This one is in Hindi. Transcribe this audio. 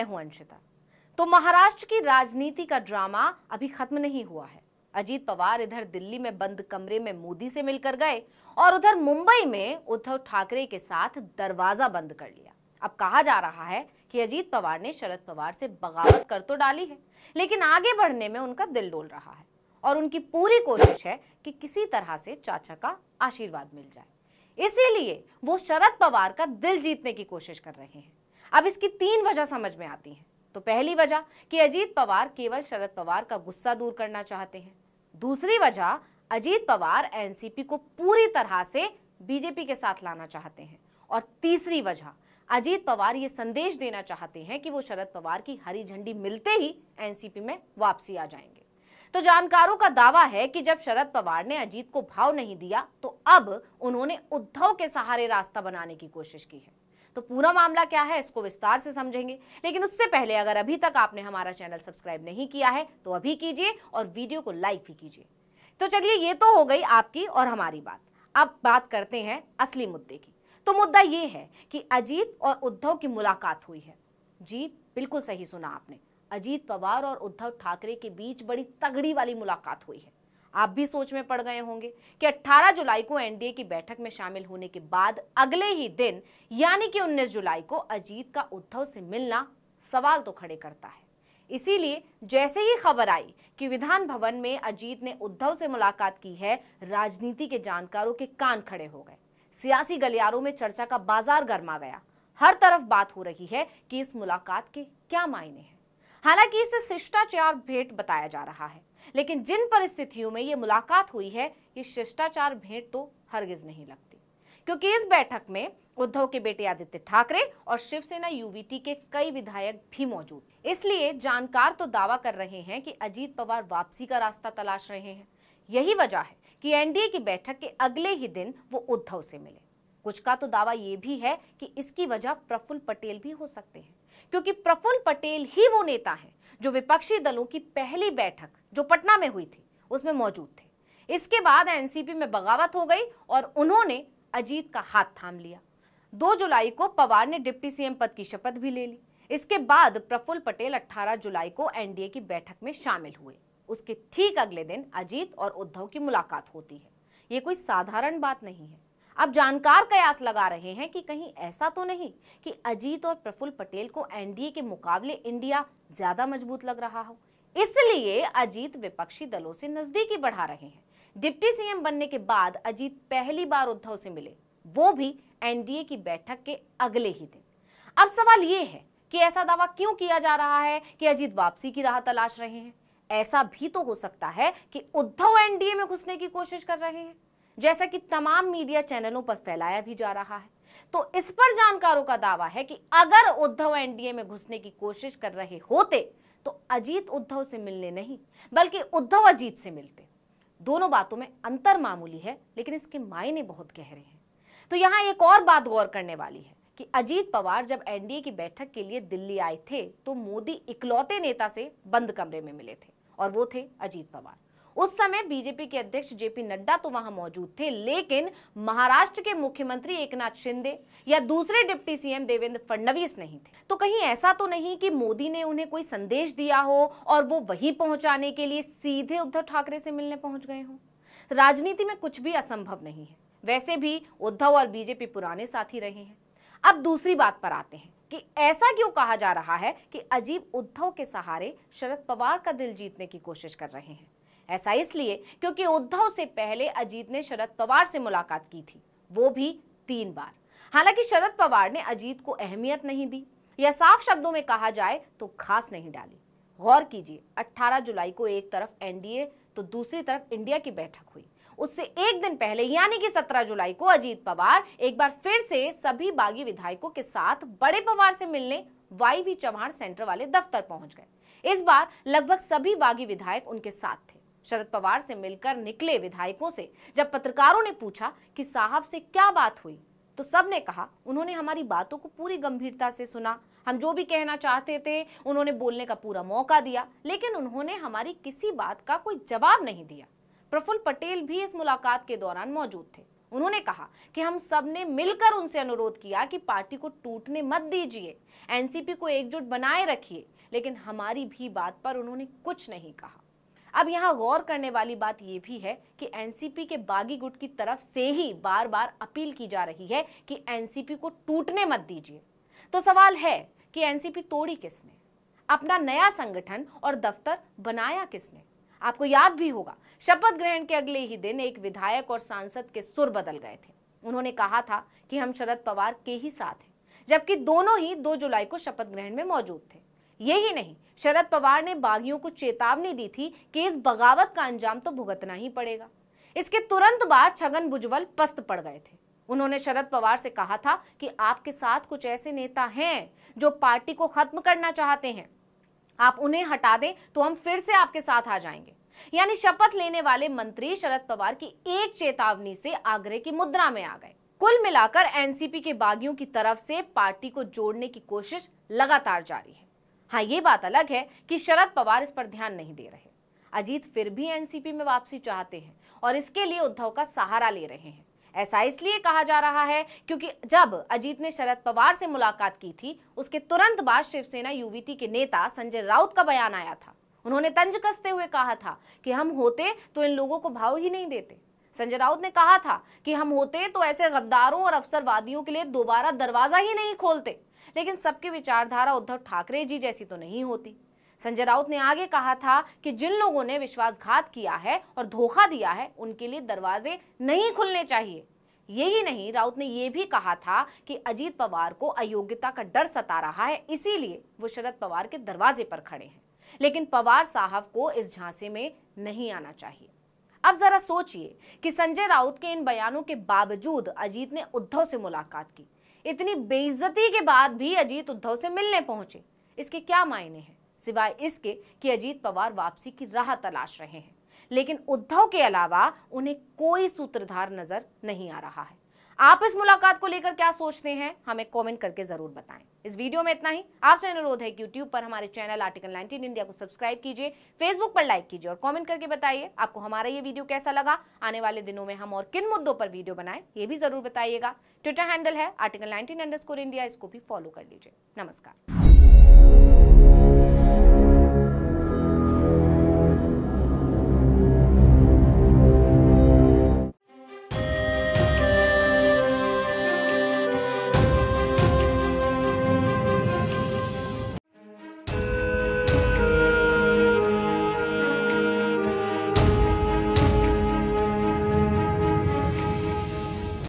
मैं हूं अंशिता तो महाराष्ट्र की राजनीति का ड्रामा अभी खत्म नहीं हुआ है अजीत पवार इधर दिल्ली में बंद कमरे में मोदी से मिलकर गए और उधर मुंबई में उद्धव ठाकरे के साथ दरवाजा बंद कर लिया अब कहा जा रहा है कि अजीत पवार ने शरद पवार से बगावत कर तो डाली है लेकिन आगे बढ़ने में उनका दिल डोल रहा है और उनकी पूरी कोशिश है कि किसी तरह से चाचा का आशीर्वाद मिल जाए इसीलिए वो शरद पवार का दिल जीतने की कोशिश कर रहे हैं अब इसकी तीन वजह समझ में आती है तो पहली वजह कि अजीत पवार केवल शरद पवार का गुस्सा दूर करना चाहते हैं दूसरी वजह अजीत पवार एनसीपी को पूरी तरह से बीजेपी के साथ लाना चाहते हैं और तीसरी वजह अजीत पवार ये संदेश देना चाहते हैं कि वो शरद पवार की हरी झंडी मिलते ही एनसीपी में वापसी आ जाएंगे तो जानकारों का दावा है कि जब शरद पवार ने अजीत को भाव नहीं दिया तो अब उन्होंने उद्धव के सहारे रास्ता बनाने की कोशिश की है तो पूरा मामला क्या है इसको विस्तार से समझेंगे लेकिन उससे पहले अगर अभी तक आपने हमारा चैनल सब्सक्राइब नहीं किया है तो अभी कीजिए और वीडियो को लाइक भी कीजिए तो चलिए ये तो हो गई आपकी और हमारी बात अब बात करते हैं असली मुद्दे की तो मुद्दा ये है कि अजीत और उद्धव की मुलाकात हुई है जी बिल्कुल सही सुना आपने अजीत पवार और उद्धव ठाकरे के बीच बड़ी तगड़ी वाली मुलाकात हुई है आप भी सोच में पड़ गए होंगे कि 18 जुलाई को एनडीए की बैठक में शामिल होने के बाद अगले ही दिन यानी कि 19 जुलाई को अजीत का उद्धव से मिलना सवाल तो खड़े करता है इसीलिए जैसे ही खबर आई कि विधान भवन में अजीत ने उद्धव से मुलाकात की है राजनीति के जानकारों के कान खड़े हो गए सियासी गलियारों में चर्चा का बाजार गर्मा गया हर तरफ बात हो रही है कि इस मुलाकात के क्या मायने हैं हालांकि इसे शिष्टाचार भेंट बताया जा रहा है लेकिन जिन परिस्थितियों में ये मुलाकात हुई है ये शिष्टाचार भेंट तो हरगिज नहीं लगती क्योंकि इस बैठक में उद्धव के बेटे आदित्य ठाकरे और शिवसेना यूवीटी के कई विधायक भी मौजूद इसलिए जानकार तो दावा कर रहे हैं कि अजीत पवार वापसी का रास्ता तलाश रहे हैं यही वजह है कि एनडीए की बैठक के अगले ही दिन वो उद्धव से मिले कुछ का तो दावा ये भी है कि इसकी वजह प्रफुल्ल पटेल भी हो सकते हैं क्योंकि प्रफुल्ल पटेल ही वो नेता हैं जो विपक्षी दलों की पहली बैठक जो पटना में हुई थी उसमें मौजूद थे इसके बाद एनसीपी में बगावत हो गई और उन्होंने अजीत का हाथ थाम लिया दो जुलाई को पवार ने डिप्टी सीएम पद की शपथ भी ले ली इसके बाद प्रफुल्ल पटेल 18 जुलाई को एनडीए की बैठक में शामिल हुए उसके ठीक अगले दिन अजीत और उद्धव की मुलाकात होती है ये कोई साधारण बात नहीं है अब जानकार कयास लगा रहे हैं कि कहीं ऐसा तो नहीं कि अजीत और प्रफुल्ल पटेल को एनडीए के मुकाबले इंडिया ज्यादा मजबूत लग रहा हो इसलिए अजीत विपक्षी दलों से नजदीकी बढ़ा रहे हैं डिप्टी सीएम बनने के बाद अजीत पहली बार उद्धव से मिले वो भी एनडीए की बैठक के अगले ही दिन अब सवाल ये है कि ऐसा दावा क्यों किया जा रहा है कि अजीत वापसी की राह तलाश रहे हैं ऐसा भी तो हो सकता है कि उद्धव एनडीए में घुसने की कोशिश कर रहे हैं जैसा कि तमाम मीडिया चैनलों पर फैलाया भी जा रहा है तो इस पर जानकारों का दावा है कि अगर उद्धव एनडीए में घुसने की कोशिश कर रहे होते तो अजीत उद्धव से मिलने नहीं बल्कि उद्धव अजीत से मिलते दोनों बातों में अंतर मामूली है लेकिन इसके मायने बहुत गहरे हैं तो यहां एक और बात गौर करने वाली है कि अजीत पवार जब एनडीए की बैठक के लिए दिल्ली आए थे तो मोदी इकलौते नेता से बंद कमरे में मिले थे और वो थे अजीत पवार उस समय बीजेपी के अध्यक्ष जेपी नड्डा तो वहां मौजूद थे लेकिन महाराष्ट्र के मुख्यमंत्री एकनाथ शिंदे या दूसरे डिप्टी सीएम देवेंद्र फडणवीस नहीं थे तो कहीं ऐसा तो नहीं कि मोदी ने उन्हें कोई संदेश दिया हो और वो वही पहुंचाने के लिए सीधे उद्धव ठाकरे से मिलने पहुंच गए हों राजनीति में कुछ भी असंभव नहीं है वैसे भी उद्धव और बीजेपी पुराने साथी रहे हैं अब दूसरी बात पर आते हैं कि ऐसा क्यों कहा जा रहा है कि अजीब उद्धव के सहारे शरद पवार का दिल जीतने की कोशिश कर रहे हैं ऐसा इसलिए क्योंकि उद्धव से पहले अजीत ने शरद पवार से मुलाकात की थी वो भी तीन बार हालांकि शरद पवार ने अजीत को अहमियत नहीं दी या साफ शब्दों में कहा जाए तो खास नहीं डाली गौर कीजिए 18 जुलाई को एक तरफ एनडीए तो दूसरी तरफ इंडिया की बैठक हुई उससे एक दिन पहले यानी कि 17 जुलाई को अजीत पवार एक बार फिर से सभी बागी विधायकों के साथ बड़े पवार से मिलने वाई वी चौहान सेंटर वाले दफ्तर पहुंच गए इस बार लगभग सभी बागी विधायक उनके साथ थे शरद पवार से मिलकर निकले विधायकों से जब पत्रकारों ने पूछा कि साहब से क्या बात हुई तो सब ने कहा उन्होंने हमारी बातों को पूरी गंभीरता से सुना हम जो भी कहना चाहते थे उन्होंने बोलने का पूरा मौका दिया लेकिन उन्होंने हमारी किसी बात का कोई जवाब नहीं दिया प्रफुल्ल पटेल भी इस मुलाकात के दौरान मौजूद थे उन्होंने कहा कि हम सब ने मिलकर उनसे अनुरोध किया कि पार्टी को टूटने मत दीजिए एनसीपी को एकजुट बनाए रखिए लेकिन हमारी भी बात पर उन्होंने कुछ नहीं कहा अब यहाँ गौर करने वाली बात ये भी है कि एनसीपी के बागी गुट की तरफ से ही बार बार अपील की जा रही है कि एनसीपी को टूटने मत दीजिए तो सवाल है कि एनसीपी तोड़ी किसने अपना नया संगठन और दफ्तर बनाया किसने आपको याद भी होगा शपथ ग्रहण के अगले ही दिन एक विधायक और सांसद के सुर बदल गए थे उन्होंने कहा था कि हम शरद पवार के ही साथ हैं जबकि दोनों ही 2 जुलाई को शपथ ग्रहण में मौजूद थे यही नहीं शरद पवार ने बागियों को चेतावनी दी थी कि इस बगावत का अंजाम तो भुगतना ही पड़ेगा इसके तुरंत बाद छगन भुजबल पस्त पड़ गए थे उन्होंने शरद पवार से कहा था कि आपके साथ कुछ ऐसे नेता हैं जो पार्टी को खत्म करना चाहते हैं आप उन्हें हटा दें तो हम फिर से आपके साथ आ जाएंगे यानी शपथ लेने वाले मंत्री शरद पवार की एक चेतावनी से आगरे की मुद्रा में आ गए कुल मिलाकर एनसीपी के बागियों की तरफ से पार्टी को जोड़ने की कोशिश लगातार जारी है हाँ ये बात अलग है कि शरद पवार इस पर ध्यान नहीं दे रहे अजीत फिर भी एनसीपी में वापसी चाहते हैं और इसके लिए उद्धव का सहारा ले रहे हैं ऐसा इसलिए कहा जा रहा है क्योंकि जब अजीत ने शरद पवार से मुलाकात की थी उसके तुरंत बाद शिवसेना यूवीटी के नेता संजय राउत का बयान आया था उन्होंने तंज कसते हुए कहा था कि हम होते तो इन लोगों को भाव ही नहीं देते संजय राउत ने कहा था कि हम होते तो ऐसे गद्दारों और अफसरवादियों के लिए दोबारा दरवाजा ही नहीं खोलते लेकिन सबकी विचारधारा उद्धव ठाकरे जी जैसी तो नहीं होती संजय राउत ने आगे कहा था कि जिन लोगों ने विश्वासघात किया है और धोखा दिया है उनके लिए दरवाजे नहीं खुलने चाहिए यही नहीं राउत ने यह भी कहा था कि अजीत पवार को अयोग्यता का डर सता रहा है इसीलिए वो शरद पवार के दरवाजे पर खड़े हैं लेकिन पवार साहब को इस झांसे में नहीं आना चाहिए अब जरा सोचिए कि संजय राउत के इन बयानों के बावजूद अजीत ने उद्धव से मुलाकात की इतनी बेइज्जती के बाद भी अजीत उद्धव से मिलने पहुंचे इसके क्या मायने हैं सिवाय इसके कि अजीत पवार वापसी की राह तलाश रहे हैं लेकिन उद्धव के अलावा उन्हें कोई सूत्रधार नजर नहीं आ रहा है आप इस मुलाकात को लेकर क्या सोचते हैं हमें कमेंट करके जरूर बताएं इस वीडियो में इतना ही आपसे अनुरोध है कि यूट्यूब पर हमारे चैनल आर्टिकल 19 इंडिया को सब्सक्राइब कीजिए फेसबुक पर लाइक कीजिए और कॉमेंट करके बताइए आपको हमारा ये वीडियो कैसा लगा आने वाले दिनों में हम और किन मुद्दों पर वीडियो बनाए ये भी जरूर बताइएगा ट्विटर हैंडल है आर्टिकल नाइनटीन इंडिया इसको भी फॉलो कर लीजिए नमस्कार